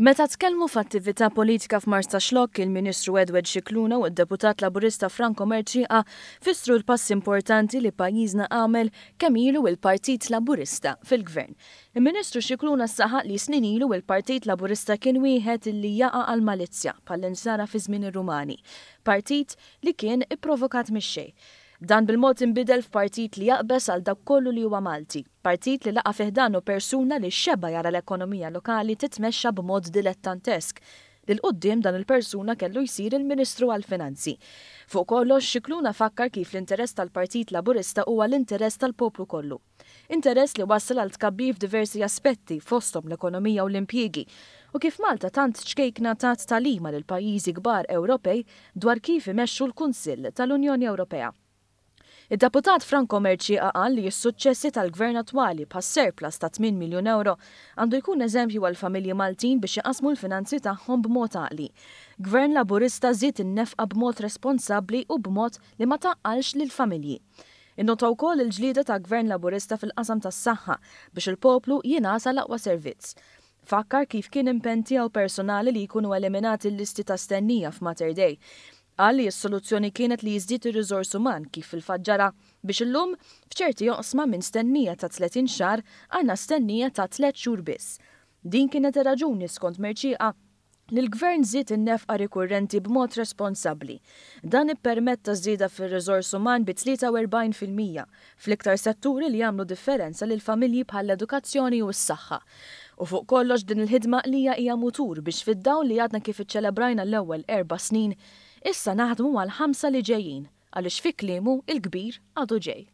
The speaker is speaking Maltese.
Meta tkellmu f'attività politika f'Mars ta' xlok, il-Ministru Edward Xikluna u d-deputat Laburista Franco Merċiqa fissru l-pass importanti li pajjiżna għamel kemm ilu il-Partit Laburista fil-Gvern. Il-Ministru Xikluna saħaq li snin ilu il-Partit Laburista kien wieħed li jaqa għal Malizja pal-insara fi żmien ir-Rumani, partit li kien ipprovokat mix-xejn. Dan bil-mod imbidel f'partit li jaqbes għal dak kollu li huwa Malti, partit li laqa fiħdanu persuna li xeba jara l-ekonomija lokali titmexxa b'mod dilettantesk l qoddim dan il-persuna kellu jisir il-Ministru għal-Finanzi. Fuq kollox xikluna fakkar kif l-interess tal-Partit Laburista huwa l-interess tal-poplu kollu. Interess li wassal għal tkabbi f'diversi aspetti fostom l-ekonomija u l-impjiegi. U kif Malta tant ċkejkna tat talima l-pajjiżi gbar Ewropej dwar kif imexxu l-Kunsill tal-Unjoni Ewropea. Id-deputat Franco Merċi għal li s-suċċessi tal-gvern attwali pas surplus ta' 8 miljon euro għandu jkun eżempju għal familji Maltin biex jaqasmu l-finanzi tagħhom b'mod għali. Gvern laburista żied innefqa b'mod responsabbli u b'mod li ma taqqalx lill-familji. Innota wkoll il-ġlieda ta' gvern laburista fil-qasam tas-saħħa biex il-poplu jingħasa l-aqwa servizz. Fakkar kif kien impenti għaw personali li jkunu eliminati l-listi ta' stennija f'Mater Day. Għalli s-soluzzjoni kienet li jizdit ir-riżors uman kif il-faġġara biex illum fċerti joqsma minn stennija ta' 30 xar għanna stennija ta' 3 xhur biss. Din kienet raġuni skont merċiqa li l-gvern zit in-nefqa rikurrenti b'mod responsabli. Dan ippermetta żieda fir-riżors uman bi 43% fl-iktar setturi li jagħmlu differenza lil familji bħal edukazzjoni u s-saħħa. U fuq kollox din il-ħidma li hija mutur biex fid-dawn li għadna kif iċċelebrajna l-ewwel erba' snin Issa naħdmu għal ħamsa li ġejjin, għaliex fi klimu il-kbir għadu ġej.